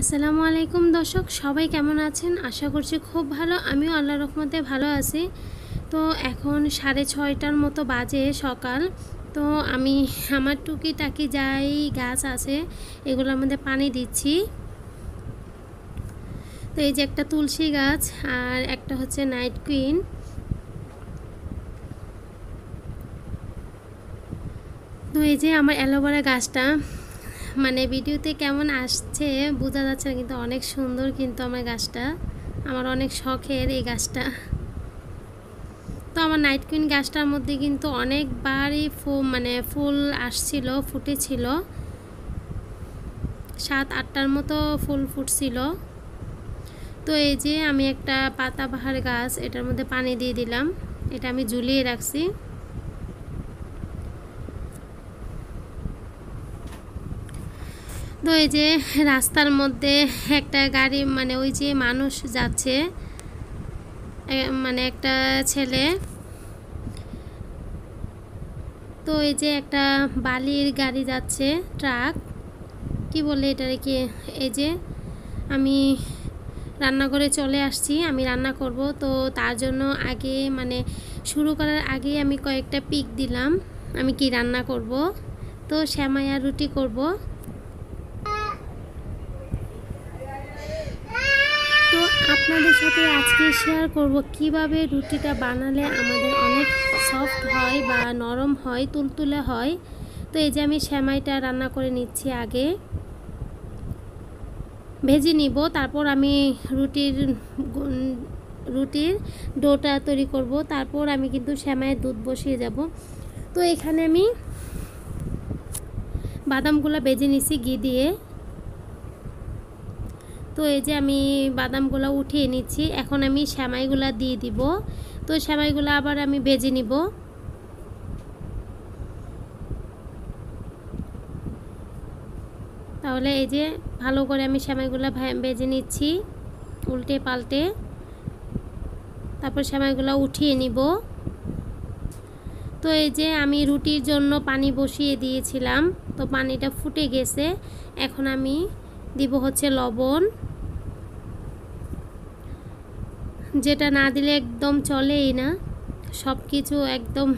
আসসালামু আলাইকুম দর্শক সবাই কেমন আছেন আশা করছি খুব ভালো আমিও আল্লাহ রহমতে ভালো আছি তো এখন সাড়ে ছয়টার মতো বাজে সকাল তো আমি আমার টুকিটাকি যাই গাছ আছে এগুলোর মধ্যে পানি দিচ্ছি তো এই যে একটা তুলসী গাছ আর একটা হচ্ছে নাইট কুইন তো এই যে আমার অ্যালোভেরা গাছটা মানে ভিডিওতে কেমন আসছে বোঝা যাচ্ছে না কিন্তু অনেক সুন্দর কিন্তু আমার গাছটা আমার অনেক শখের এই গাছটা তো আমার নাইট কুইন গাছটার মধ্যে কিন্তু অনেকবারই ফু মানে ফুল আসছিল ফুটেছিল সাত আটটার মতো ফুল ফুটছিল তো এই যে আমি একটা পাতাবাহার গাছ এটার মধ্যে পানি দিয়ে দিলাম এটা আমি ঝুলিয়ে রাখছি তো এই যে রাস্তার মধ্যে একটা গাড়ি মানে ওই যে মানুষ যাচ্ছে মানে একটা ছেলে তো এই যে একটা বালির গাড়ি যাচ্ছে ট্রাক কি বলে এটার কি এই যে আমি রান্নাঘরে চলে আসছি আমি রান্না করব তো তার জন্য আগে মানে শুরু করার আগে আমি কয়েকটা পিক দিলাম আমি কি রান্না করব তো শ্যামায়া রুটি করব আপনাদের সাথে আজকে শেয়ার করব কিভাবে রুটিটা বানালে আমাদের অনেক সফট হয় বা নরম হয় তুলতুলে হয় তো এই যে আমি শ্যামাইটা রান্না করে নিচ্ছি আগে ভেজে নিব তারপর আমি রুটির রুটির ডোটা তৈরি করব তারপর আমি কিন্তু শ্যামায়ের দুধ বসিয়ে যাব তো এখানে আমি বাদামগুলো বেজে নিছি ঘি দিয়ে তো এই যে আমি বাদামগুলো উঠিয়ে নিচ্ছি এখন আমি শ্যামাইগুলা দিয়ে দিব তো শ্যামাইগুলা আবার আমি ভেজে নিব তাহলে এই যে ভালো করে আমি শ্যামাইগুলো ভেজে নিচ্ছি উল্টে পাল্টে তারপর শ্যামাইগুলা উঠিয়ে নিব তো এই যে আমি রুটির জন্য পানি বসিয়ে দিয়েছিলাম তো পানিটা ফুটে গেছে এখন আমি দিব হচ্ছে লবণ যেটা না দিলে একদম চলেই না সব কিছু একদম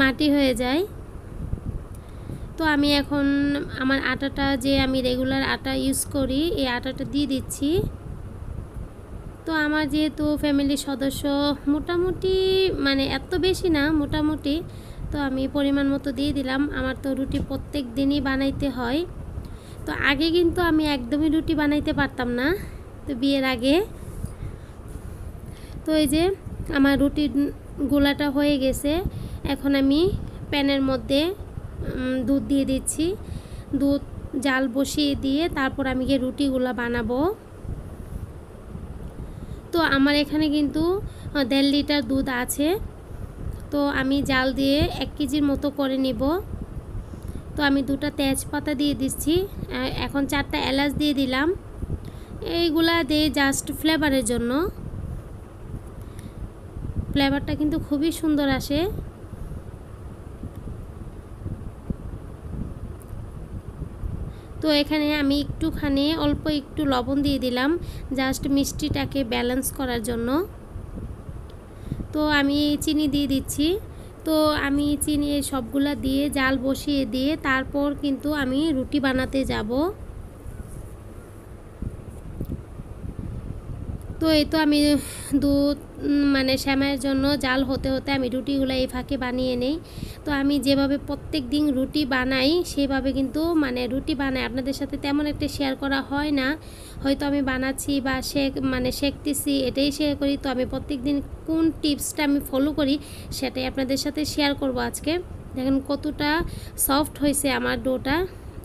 মাটি হয়ে যায় তো আমি এখন আমার আটাটা যে আমি রেগুলার আটা ইউজ করি এই আটাটা দিয়ে দিচ্ছি তো আমার যেহেতু ফ্যামিলির সদস্য মোটামুটি মানে এত বেশি না মোটামুটি তো আমি পরিমাণ মতো দিয়ে দিলাম আমার তো রুটি প্রত্যেক দিনই বানাইতে হয় তো আগে কিন্তু আমি একদমই রুটি বানাইতে পারতাম না তো বিয়ের আগে তো এই যে আমার রুটি গোলাটা হয়ে গেছে এখন আমি প্যানের মধ্যে দুধ দিয়ে দিচ্ছি দুধ জাল বসিয়ে দিয়ে তারপর আমি গিয়ে রুটিগুলো বানাবো তো আমার এখানে কিন্তু দেড় লিটার দুধ আছে তো আমি জাল দিয়ে এক কেজির মতো করে নিব তো আমি দুটা তেজপাতা দিয়ে দিচ্ছি এখন চারটা এলাচ দিয়ে দিলাম এইগুলা দিয়ে জাস্ট ফ্লেভারের জন্য ফ্লেভারটা কিন্তু খুবই সুন্দর আসে তো এখানে আমি একটুখানি অল্প একটু লবণ দিয়ে দিলাম জাস্ট মিষ্টিটাকে ব্যালেন্স করার জন্য তো আমি চিনি দিয়ে দিচ্ছি তো আমি চিনি সবগুলা দিয়ে জাল বসিয়ে দিয়ে তারপর কিন্তু আমি রুটি বানাতে যাবো তো এই তো আমি দুধ মানে শ্যামের জন্য জাল হতে হতে আমি রুটিগুলো এই ফাঁকে বানিয়ে নেই তো আমি যেভাবে প্রত্যেক দিন রুটি বানাই সেভাবে কিন্তু মানে রুটি বানাই আপনাদের সাথে তেমন একটা শেয়ার করা হয় না হয়তো আমি বানাচ্ছি বা শেখ মানে শেখতেছি এটাই শেয়ার করি তো আমি প্রত্যেক দিন কোন টিপসটা আমি ফলো করি সেটাই আপনাদের সাথে শেয়ার করব আজকে দেখেন কতটা সফট হয়েছে আমার ডোটা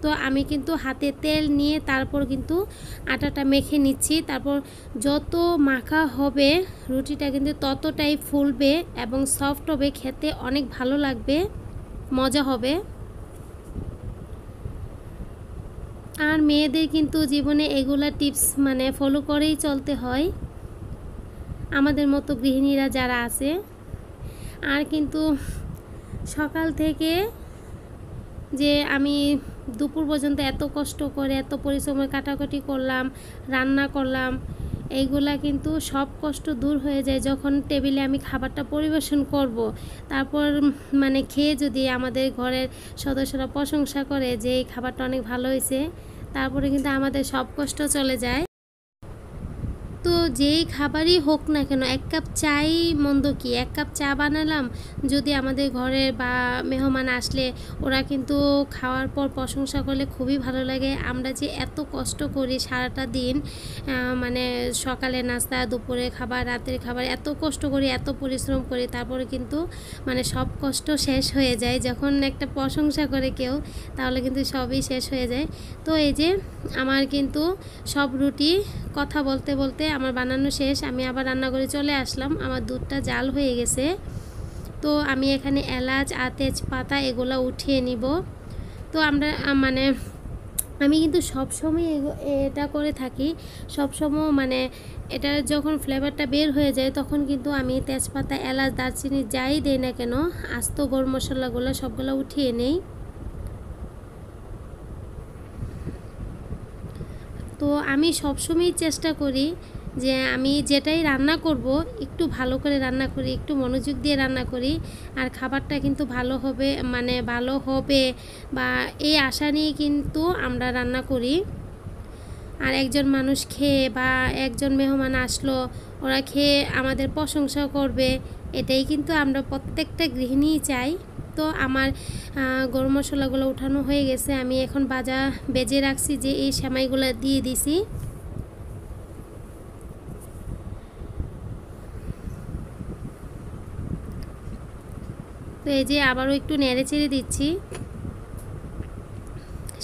তো আমি কিন্তু হাতে তেল নিয়ে তারপর কিন্তু আটাটা মেখে নিচ্ছি তারপর যত মাখা হবে রুটিটা কিন্তু ততটাই ফুলবে এবং সফট হবে খেতে অনেক ভালো লাগবে মজা হবে আর মেয়েদের কিন্তু জীবনে এগুলা টিপস মানে ফলো করেই চলতে হয় আমাদের মতো গৃহিণীরা যারা আছে আর কিন্তু সকাল থেকে যে আমি দুপুর পর্যন্ত এত কষ্ট করে এত পরিশ্রমে কাটাকাটি করলাম রান্না করলাম এইগুলা কিন্তু সব কষ্ট দূর হয়ে যায় যখন টেবিলে আমি খাবারটা পরিবেশন করব। তারপর মানে খেয়ে যদি আমাদের ঘরের সদস্যরা প্রশংসা করে যে এই খাবারটা অনেক ভালো হয়েছে তারপরে কিন্তু আমাদের সব কষ্ট চলে যায় তো যেই খাবারই হোক না কেন এক কাপ চাই মন্দ কি এক কাপ চা বানালাম যদি আমাদের ঘরে বা মেহমান আসলে ওরা কিন্তু খাওয়ার পর প্রশংসা করলে খুবই ভালো লাগে আমরা যে এত কষ্ট করি সারাটা দিন মানে সকালে নাস্তা দুপুরে খাবার রাতের খাবার এত কষ্ট করি এত পরিশ্রম করি তারপরে কিন্তু মানে সব কষ্ট শেষ হয়ে যায় যখন একটা প্রশংসা করে কেউ তাহলে কিন্তু সবই শেষ হয়ে যায় তো এই যে আমার কিন্তু সব রুটি কথা বলতে বলতে আমার বানানো শেষ আমি আবার রান্নাঘরে চলে আসলাম আমার দুধটা জাল হয়ে গেছে তো আমি এখানে এলাচ আর তেজপাতা এগুলো উঠিয়ে নিব তো আমরা মানে আমি কিন্তু সবসময় এটা করে থাকি সবসময় মানে এটা যখন ফ্লেভারটা বের হয়ে যায় তখন কিন্তু আমি তেজপাতা এলাচ দারচিনি যাই দেই না কেন আস্ত গরম মশলাগুলো সবগুলো উঠিয়ে নেই তো আমি সবসময়ই চেষ্টা করি যে আমি যেটাই রান্না করব একটু ভালো করে রান্না করি একটু মনোযোগ দিয়ে রান্না করি আর খাবারটা কিন্তু ভালো হবে মানে ভালো হবে বা এই আশা নিয়ে কিন্তু আমরা রান্না করি আর একজন মানুষ খেয়ে বা একজন মেহমান আসলো ওরা খেয়ে আমাদের প্রশংসা করবে এটাই কিন্তু আমরা প্রত্যেকটা গৃহিণীই চাই তো আমার গরম মশলাগুলো উঠানো হয়ে গেছে আমি এখন বাজা বেজে রাখছি যে এই সেমাইগুলো দিয়ে দিছি তো এই যে আবারও একটু নেড়ে চেড়ে দিচ্ছি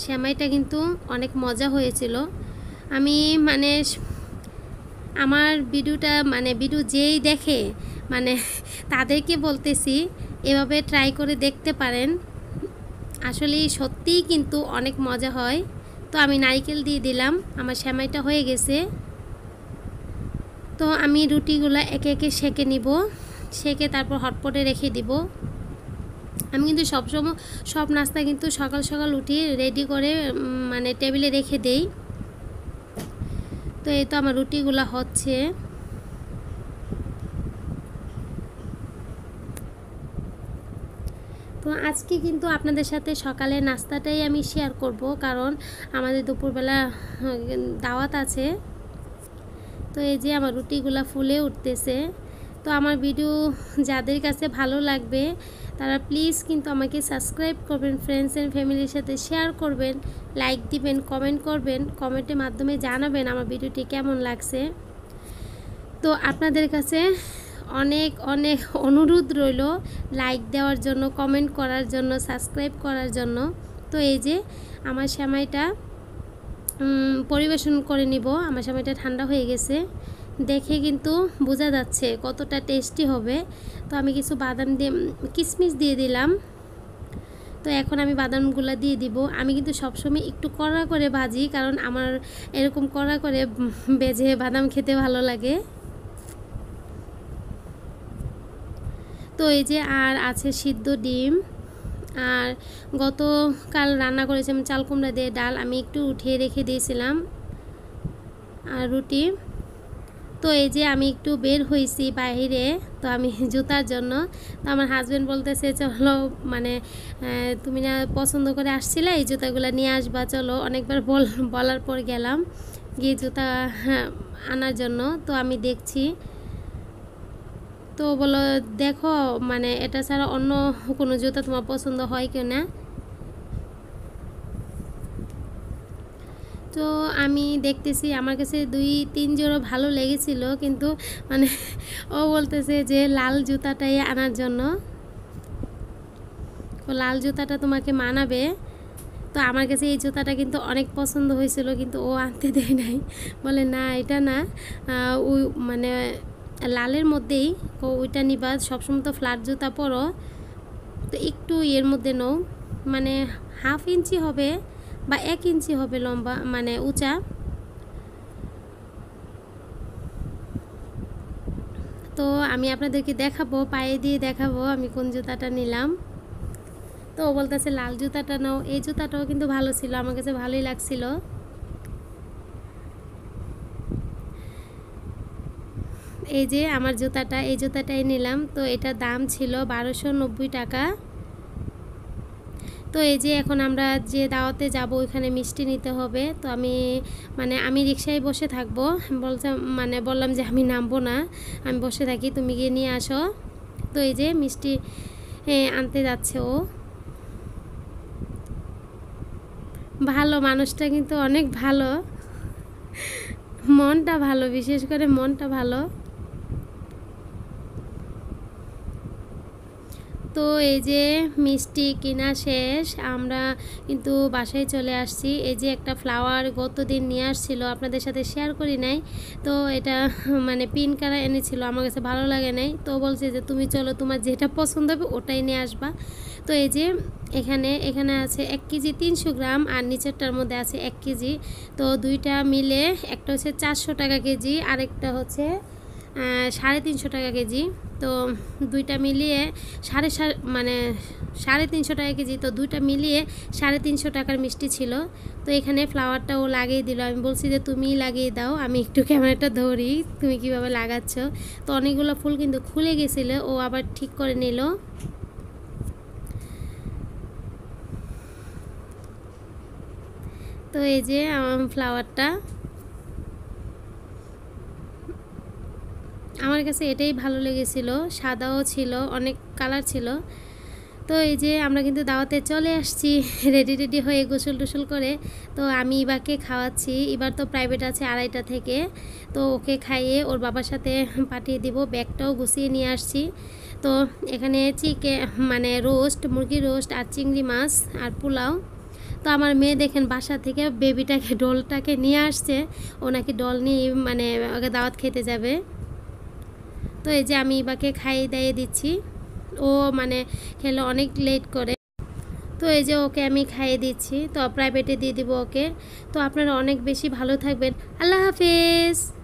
সেমাইটা কিন্তু অনেক মজা হয়েছিল আমি মানে আমার ভিডিওটা মানে ভিডিও যেই দেখে মানে তাদেরকে বলতেছি এভাবে ট্রাই করে দেখতে পারেন আসলে সত্যিই কিন্তু অনেক মজা হয় তো আমি নারিকেল দিয়ে দিলাম আমার শ্যামাইটা হয়ে গেছে তো আমি রুটিগুলো একে একে সেকে নিব সেকে তারপর হটপটে রেখে দিব আমি কিন্তু সবসময় সব নাস্তা কিন্তু সকাল সকাল উঠি রেডি করে মানে টেবিলে রেখে দেই তো এই তো আমার রুটিগুলো হচ্ছে তো আজকে কিন্তু আপনাদের সাথে সকালে নাস্তাটাই আমি শেয়ার করব কারণ আমাদের দুপুরবেলা দাওয়াত আছে তো এই যে আমার রুটিগুলা ফুলে উঠতেছে তো আমার ভিডিও যাদের কাছে ভালো লাগবে তারা প্লিজ কিন্তু আমাকে সাবস্ক্রাইব করবেন ফ্রেন্ডস অ্যান্ড ফ্যামিলির সাথে শেয়ার করবেন লাইক দিবেন কমেন্ট করবেন কমেন্টের মাধ্যমে জানাবেন আমার ভিডিওটি কেমন লাগছে তো আপনাদের কাছে অনেক অনেক অনুরোধ রইল লাইক দেওয়ার জন্য কমেন্ট করার জন্য সাবস্ক্রাইব করার জন্য তো এই যে আমার সেমাইটা পরিবেশন করে নিব আমার সেমাইটা ঠান্ডা হয়ে গেছে দেখে কিন্তু বোঝা যাচ্ছে কতটা টেস্টি হবে তো আমি কিছু বাদাম দিয়ে কিশমিশ দিয়ে দিলাম তো এখন আমি বাদামগুলো দিয়ে দিব আমি কিন্তু সবসময় একটু কড়া করে ভাজি কারণ আমার এরকম কড়া করে বেজে বাদাম খেতে ভালো লাগে তো এই যে আর আছে সিদ্ধ ডিম আর গতকাল রান্না করেছিলাম চাল কুমড়া দিয়ে ডাল আমি একটু উঠিয়ে রেখে দিয়েছিলাম আর রুটি তো এই যে আমি একটু বের হয়েছি বাহিরে তো আমি জুতার জন্য তো আমার হাজব্যান্ড বলতেছে চলো মানে তুমি না পছন্দ করে আসছিলে এই জুতাগুলো নিয়ে আসবা চলো অনেকবার বল বলার পর গেলাম গিয়ে জুতা হ্যাঁ, আনার জন্য তো আমি দেখছি তো বলো দেখো মানে এটা ছাড়া অন্য কোনো জুতা তোমার পছন্দ হয় কেউ না তো আমি দেখতেছি আমার কাছে দুই তিন জোড়ো ভালো লেগেছিল কিন্তু মানে ও বলতেছে যে লাল জুতাটাই আনার জন্য তো লাল জুতাটা তোমাকে মানাবে তো আমার কাছে এই জুতাটা কিন্তু অনেক পছন্দ হয়েছিল কিন্তু ও আনতে দেয় নাই বলে না এটা না ওই মানে লালের মধ্যেই ওইটা নিবা সবসময় তো ফ্ল্যাট জুতা পরো তো একটু এর মধ্যে নৌ মানে হাফ ইঞ্চি হবে বা এক ইঞ্চি হবে লম্বা মানে উঁচা তো আমি আপনাদেরকে দেখাবো পায়ে দিয়ে দেখাবো আমি কোন জুতাটা নিলাম তো ও বলতেছে লাল জুতাটা নাও এই জুতাটাও কিন্তু ভালো ছিল আমার কাছে ভালোই লাগছিল এই যে আমার জুতাটা এই জুতাটাই নিলাম তো এটা দাম ছিল বারোশো টাকা তো এই যে এখন আমরা যে দাওয়াতে যাব ওইখানে মিষ্টি নিতে হবে তো আমি মানে আমি রিক্সায় বসে থাকবো বলছে মানে বললাম যে আমি নামবো না আমি বসে থাকি তুমি গিয়ে নিয়ে আসো তো এই যে মিষ্টি আনতে যাচ্ছে ও ভালো মানুষটা কিন্তু অনেক ভালো মনটা ভালো বিশেষ করে মনটা ভালো তো এই যে মিষ্টি কিনা শেষ আমরা কিন্তু বাসায় চলে আসছি এই যে একটা ফ্লাওয়ার গত দিন নিয়ে আসছিল আপনাদের সাথে শেয়ার করি নাই তো এটা মানে পিন কারা এনেছিল আমার কাছে ভালো লাগে নাই তো বলছে যে তুমি চলো তোমার যেটা পছন্দ হবে ওটাই নিয়ে আসবা তো এই যে এখানে এখানে আছে এক কেজি তিনশো গ্রাম আর নিচেরটার মধ্যে আছে এক কেজি তো দুইটা মিলে একটা হচ্ছে চারশো টাকা কেজি আরেকটা হচ্ছে সাড়ে তিনশো টাকা কেজি তো দুইটা মিলিয়ে সাড়ে মানে সাড়ে তিনশো টাকা কেজি তো দুইটা মিলিয়ে সাড়ে তিনশো টাকার মিষ্টি ছিল তো এখানে ফ্লাওয়ারটা ও লাগিয়ে দিল আমি বলছি যে তুমি লাগিয়ে দাও আমি একটু ক্যামেরাটা ধরি তুমি কিভাবে লাগাচ্ছ তো অনেকগুলো ফুল কিন্তু খুলে গেছিলো ও আবার ঠিক করে নিল তো এই যে আমার ফ্লাওয়ারটা আমার কাছে এটাই ভালো লেগেছিল সাদাও ছিল অনেক কালার ছিল তো এই যে আমরা কিন্তু দাওয়াতে চলে আসছি রেডি রেডি হয়ে গোসল টুসল করে তো আমি ইবাকে খাওয়াচ্ছি এবার তো প্রাইভেট আছে আড়াইটা থেকে তো ওকে খাইয়ে ওর বাবার সাথে পাঠিয়ে দিব ব্যাগটাও গুছিয়ে নিয়ে আসছি তো এখানে চিকে মানে রোস্ট মুরগি রোস্ট আর চিংড়ি মাছ আর পোলাও তো আমার মেয়ে দেখেন বাসা থেকে বেবিটাকে ডলটাকে নিয়ে আসছে ও নাকি ডল নিয়ে মানে ওকে দাওয়াত খেতে যাবে তো এই যে আমি ইবাকে খাইয়ে দিয়ে দিচ্ছি ও মানে খেলে অনেক লেট করে তো এই যে ওকে আমি খাইয়ে দিচ্ছি তো প্রাইভেটে দিয়ে দিব ওকে তো আপনারা অনেক বেশি ভালো থাকবেন আল্লাহ হাফেজ